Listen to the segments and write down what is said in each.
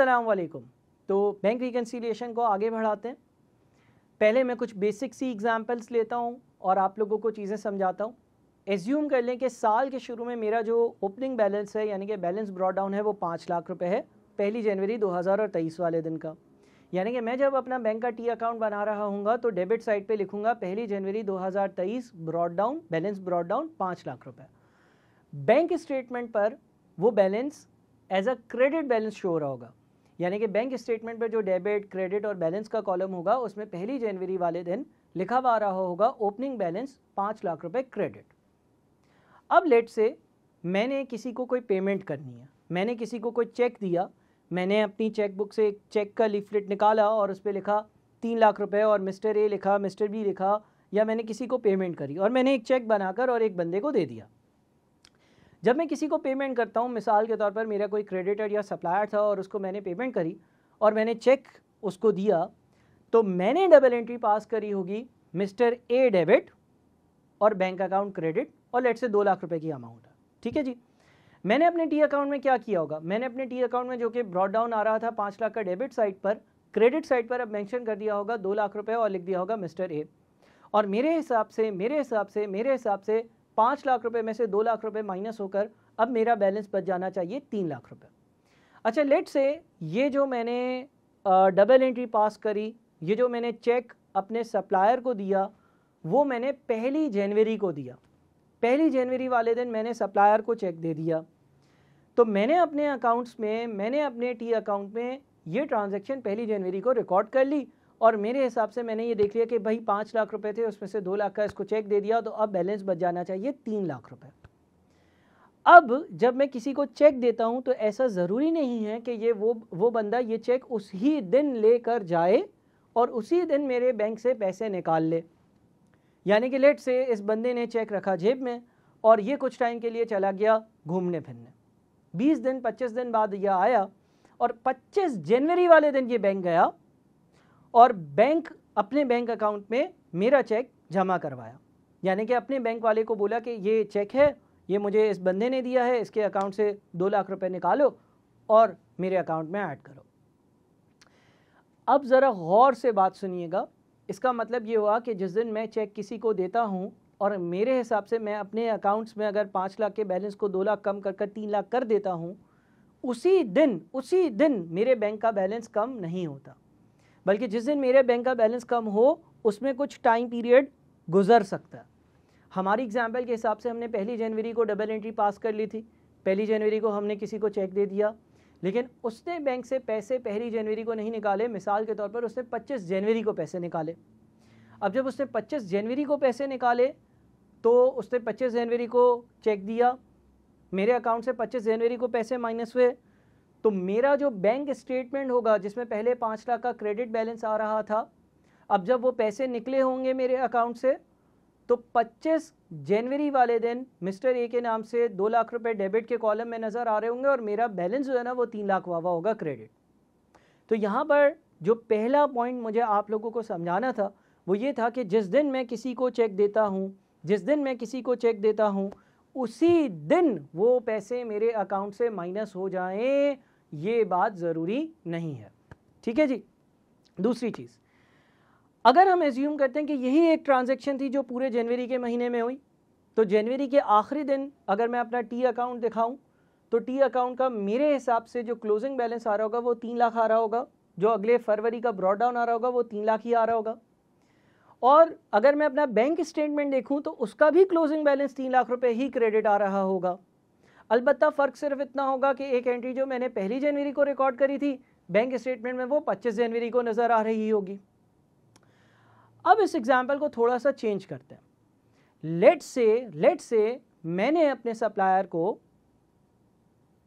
असलकुम तो bank reconciliation को आगे बढ़ाते हैं पहले मैं कुछ बेसिक सी एग्ज़ाम्पल्स लेता हूँ और आप लोगों को चीज़ें समझाता हूँ एज्यूम कर लें कि साल के शुरू में मेरा जो ओपनिंग बैलेंस है यानी कि बैलेंस ब्रॉड डाउन है वो पाँच लाख रुपए है पहली जनवरी 2023 वाले दिन का यानी कि मैं जब अपना बैंक का टी अकाउंट बना रहा हूँ तो डेबिट साइड पर लिखूँगा पहली जनवरी दो brought down balance brought down पाँच लाख रुपये बैंक स्टेटमेंट पर वो balance as a credit balance show हो रहा होगा यानी कि बैंक स्टेटमेंट पर जो डेबिट क्रेडिट और बैलेंस का कॉलम होगा उसमें पहली जनवरी वाले दिन लिखा हुआ रहा होगा ओपनिंग बैलेंस पाँच लाख रुपए क्रेडिट अब लेट से मैंने किसी को कोई पेमेंट करनी है मैंने किसी को कोई चेक दिया मैंने अपनी चेकबुक से एक चेक का लिफलेट निकाला और उस पर लिखा तीन लाख रुपए और मिस्टर ए लिखा मिस्टर बी लिखा या मैंने किसी को पेमेंट करी और मैंने एक चेक बनाकर और एक बंदे को दे दिया जब मैं किसी को पेमेंट करता हूँ मिसाल के तौर पर मेरा कोई क्रेडिटर या सप्लायर था और उसको मैंने पेमेंट करी और मैंने चेक उसको दिया तो मैंने डबल एंट्री पास करी होगी मिस्टर ए डेबिट और बैंक अकाउंट क्रेडिट और लेट से दो लाख रुपए की अमाउंट ठीक है जी मैंने अपने टी अकाउंट में क्या किया होगा मैंने अपने टी अकाउंट में जो कि ब्रॉड डाउन आ रहा था पाँच लाख का डेबिट साइट पर क्रेडिट साइट पर अब मैंशन कर दिया होगा दो लाख रुपये और लिख दिया होगा मिस्टर ए और मेरे हिसाब से मेरे हिसाब से मेरे हिसाब से पाँच लाख रुपए में से दो लाख रुपए माइनस होकर अब मेरा बैलेंस बच जाना चाहिए तीन लाख रुपए अच्छा लेट से ये जो मैंने डबल एंट्री पास करी ये जो मैंने चेक अपने सप्लायर को दिया वो मैंने पहली जनवरी को दिया पहली जनवरी वाले दिन मैंने सप्लायर को चेक दे दिया तो मैंने अपने अकाउंट्स में मैंने अपने टी अकाउंट में ये ट्रांजेक्शन पहली जनवरी को रिकॉर्ड कर ली और मेरे हिसाब से मैंने ये देख लिया कि भाई पाँच लाख रुपए थे उसमें से दो लाख का इसको चेक दे दिया तो अब बैलेंस बच जाना चाहिए तीन लाख रुपए अब जब मैं किसी को चेक देता हूँ तो ऐसा ज़रूरी नहीं है कि ये वो वो बंदा ये चेक उस ही दिन ले जाए और उसी दिन मेरे बैंक से पैसे निकाल ले यानी कि लेट से इस बंदे ने चेक रखा जेब में और ये कुछ टाइम के लिए चला गया घूमने फिरने 20 दिन 25 दिन बाद यह आया और 25 जनवरी वाले दिन ये बैंक गया और बैंक अपने बैंक अकाउंट में मेरा चेक जमा करवाया यानी कि अपने बैंक वाले को बोला कि ये चेक है ये मुझे इस बंदे ने दिया है इसके अकाउंट से दो लाख रुपए निकालो और मेरे अकाउंट में ऐड करो अब ज़रा गौर से बात सुनिएगा इसका मतलब ये हुआ कि जिस दिन मैं चेक किसी को देता हूँ और मेरे हिसाब से मैं अपने अकाउंट्स में अगर पाँच लाख के बैलेंस को दो लाख कम कर कर तीन लाख कर देता हूँ उसी दिन उसी दिन मेरे बैंक का बैलेंस कम नहीं होता बल्कि जिस दिन मेरे बैंक का बैलेंस कम हो उसमें कुछ टाइम पीरियड गुजर सकता है हमारी एग्जाम्पल के हिसाब से हमने पहली जनवरी को डबल एंट्री पास कर ली थी पहली जनवरी को हमने किसी को चेक दे दिया लेकिन उसने बैंक से पैसे पहली जनवरी को नहीं निकाले मिसाल के तौर पर उसने 25 जनवरी को पैसे निकाले अब जब उसने 25 जनवरी को पैसे निकाले तो उसने 25 जनवरी को चेक दिया मेरे अकाउंट से 25 जनवरी को पैसे माइनस हुए तो मेरा जो बैंक स्टेटमेंट होगा जिसमें पहले पाँच लाख का क्रेडिट बैलेंस आ रहा था अब जब वो पैसे निकले होंगे मेरे अकाउंट से तो 25 जनवरी वाले दिन मिस्टर ए के नाम से दो लाख रुपए डेबिट के कॉलम में नज़र आ रहे होंगे और मेरा बैलेंस जो है ना वो तीन लाख वावा होगा क्रेडिट तो यहाँ पर जो पहला पॉइंट मुझे आप लोगों को समझाना था वो ये था कि जिस दिन मैं किसी को चेक देता हूँ जिस दिन मैं किसी को चेक देता हूँ उसी दिन वो पैसे मेरे अकाउंट से माइनस हो जाएं ये बात ज़रूरी नहीं है ठीक है जी दूसरी चीज़ अगर हम एज्यूम करते हैं कि यही एक ट्रांजेक्शन थी जो पूरे जनवरी के महीने में हुई तो जनवरी के आखिरी दिन अगर मैं अपना टी अकाउंट दिखाऊं तो टी अकाउंट का मेरे हिसाब से जो क्लोजिंग बैलेंस आ रहा होगा वो तीन लाख आ रहा होगा जो अगले फरवरी का ब्रॉड डाउन आ रहा होगा वो तीन लाख ही आ रहा होगा और अगर मैं अपना बैंक स्टेटमेंट देखूं तो उसका भी क्लोजिंग बैलेंस तीन लाख रुपए ही क्रेडिट आ रहा होगा अलबत् फ़र्क सिर्फ इतना होगा कि एक एंट्री जो मैंने पहली जनवरी को रिकॉर्ड करी थी बैंक स्टेटमेंट में वो पच्चीस जनवरी को नज़र आ रही होगी अब इस एग्ज़ाम्पल को थोड़ा सा चेंज करते हैं लेट से लेट से मैंने अपने सप्लायर को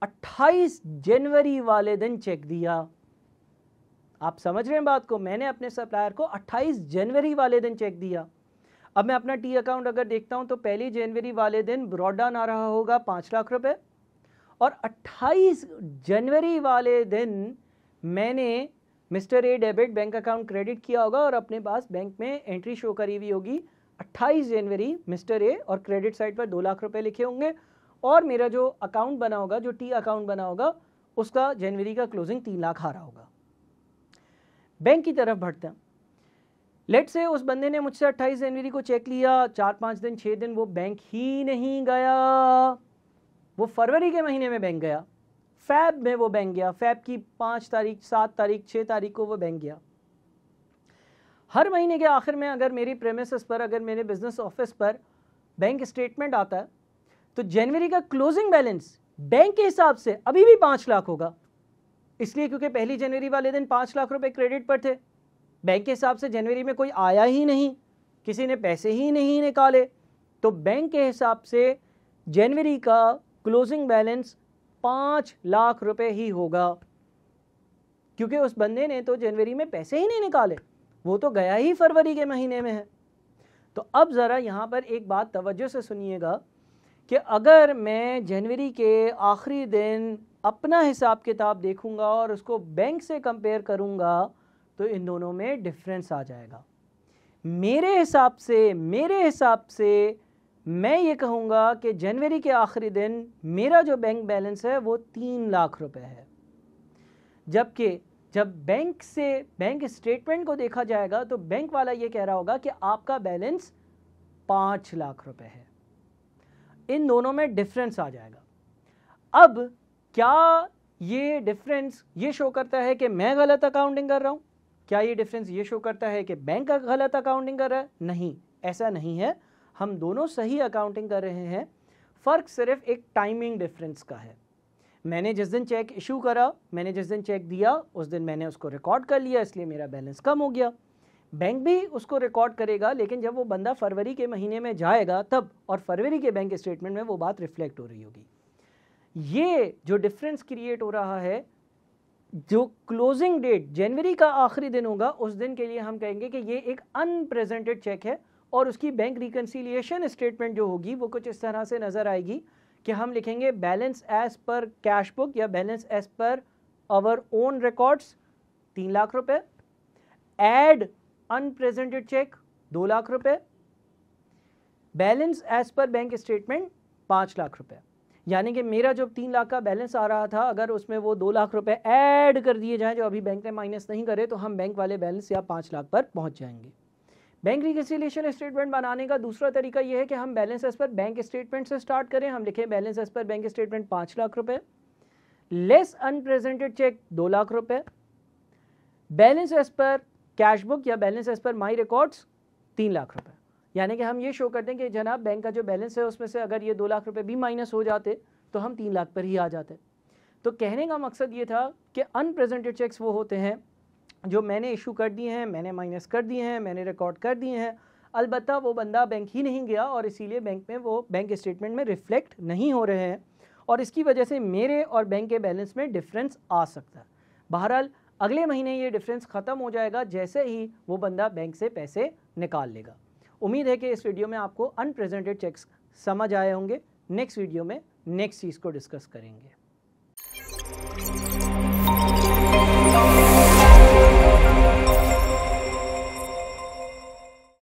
28 जनवरी वाले दिन चेक दिया आप समझ रहे हैं बात को मैंने अपने सप्लायर को 28 जनवरी वाले दिन चेक दिया अब मैं अपना टी अकाउंट अगर देखता हूं तो पहली जनवरी वाले दिन ब्रॉडडाउन आ रहा होगा पाँच लाख रुपए और 28 जनवरी वाले दिन मैंने Mister A debit bank account credit किया होगा और अपने पास बैंक में एंट्री शो करी हुई होगी 28 जनवरी मिस्टर ए और क्रेडिट साइड पर दो लाख रुपए लिखे होंगे और मेरा जो अकाउंट बना होगा जो टी अकाउंट बना होगा उसका जनवरी का क्लोजिंग तीन लाख आ रहा होगा बैंक की तरफ बढ़ते हैं लेट से उस बंदे ने मुझसे 28 जनवरी को चेक लिया चार पांच दिन छह दिन वो बैंक ही नहीं गया वो फरवरी के महीने में बैंक गया फैब में वो बैंक गया फैब की पांच तारीख सात तारीख छह तारीख को वो बैंक गया हर महीने के आखिर में अगर मेरी प्रेमिस पर अगर मेरे बिजनेस ऑफिस पर बैंक स्टेटमेंट आता है तो जनवरी का क्लोजिंग बैलेंस बैंक के हिसाब से अभी भी पांच लाख होगा इसलिए क्योंकि पहली जनवरी वाले दिन पाँच लाख रुपए क्रेडिट पर थे बैंक के हिसाब से जनवरी में कोई आया ही नहीं किसी ने पैसे ही नहीं निकाले तो बैंक के हिसाब से जनवरी का क्लोजिंग बैलेंस पाँच लाख रुपए ही होगा क्योंकि उस बंदे ने तो जनवरी में पैसे ही नहीं निकाले वो तो गया ही फरवरी के महीने में है तो अब ज़रा यहाँ पर एक बात तवज्जो से सुनिएगा कि अगर मैं जनवरी के आखिरी दिन अपना हिसाब किताब देखूंगा और उसको बैंक से कंपेयर करूंगा तो इन दोनों में डिफरेंस आ जाएगा मेरे हिसाब से मेरे हिसाब से मैं ये कहूँगा कि जनवरी के आखिरी दिन मेरा जो बैंक बैलेंस है वो तीन लाख रुपए है जबकि जब बैंक से बैंक स्टेटमेंट को देखा जाएगा तो बैंक वाला ये कह रहा होगा कि आपका बैलेंस पाँच लाख रुपए है इन दोनों में डिफरेंस आ जाएगा अब क्या ये डिफरेंस ये शो करता है कि मैं गलत अकाउंटिंग कर रहा हूँ क्या ये डिफरेंस ये शो करता है कि बैंक का गलत अकाउंटिंग कर रहा है नहीं ऐसा नहीं है हम दोनों सही अकाउंटिंग कर रहे हैं फ़र्क सिर्फ एक टाइमिंग डिफरेंस का है मैंने जिस दिन चेक इशू करा मैंने जिस दिन चेक दिया उस दिन मैंने उसको रिकॉर्ड कर लिया इसलिए मेरा बैलेंस कम हो गया बैंक भी उसको रिकॉर्ड करेगा लेकिन जब वो बंदा फरवरी के महीने में जाएगा तब और फरवरी के बैंक स्टेटमेंट में वो बात रिफ्लेक्ट हो रही होगी ये जो डिफरेंस क्रिएट हो रहा है जो क्लोजिंग डेट जनवरी का आखिरी दिन होगा उस दिन के लिए हम कहेंगे कि ये एक अनप्रेजेंटेड चेक है और उसकी बैंक रिकन्सिलियेशन स्टेटमेंट जो होगी वो कुछ इस तरह से नज़र आएगी कि हम लिखेंगे balance as per cash book या balance as per our own records तीन लाख रुपए एड अनप्रेजेंटेड चेक दो लाख रुपए balance as per bank statement पाँच लाख रुपए यानी कि मेरा जो तीन लाख का बैलेंस आ रहा था अगर उसमें वो दो लाख रुपए ऐड कर दिए जाएं जो अभी बैंक ने माइनस नहीं करे तो हम बैंक वाले बैलेंस या पाँच लाख पर पहुंच जाएंगे बैंक रिकसिलेशन स्टेटमेंट बनाने का दूसरा तरीका यह है कि हम balance as per bank statement से स्टार्ट करें हम लिखें balance as per bank statement पाँच लाख रुपए लेस अनप्रेजेंटेड चेक दो लाख रुपए balance as per cash book या balance as per my records तीन लाख रुपए यानी कि हम ये शो करते हैं कि जनाब बैंक का जो बैलेंस है उसमें से अगर ये दो लाख रुपए भी माइनस हो जाते तो हम तीन लाख पर ही आ जाते तो कहने का मकसद ये था कि अनप्रेजेंटेड चेक्स वो होते हैं जो मैंने इशू कर दिए हैं मैंने माइनस कर दिए हैं मैंने रिकॉर्ड कर दिए हैं अलबत्त वो बंदा बैंक ही नहीं गया और इसीलिए बैंक में वो बैंक स्टेटमेंट में रिफ्लेक्ट नहीं हो रहे हैं और इसकी वजह से मेरे और बैंक के बैलेंस में डिफरेंस आ सकता है बहरहाल अगले महीने ये डिफरेंस ख़त्म हो जाएगा जैसे ही वो बंदा बैंक से पैसे निकाल लेगा उम्मीद है कि इस वीडियो में आपको अनप्रेजेंटेड चेक्स समझ आए होंगे नेक्स्ट वीडियो में नेक्स्ट चीज़ को डिस्कस करेंगे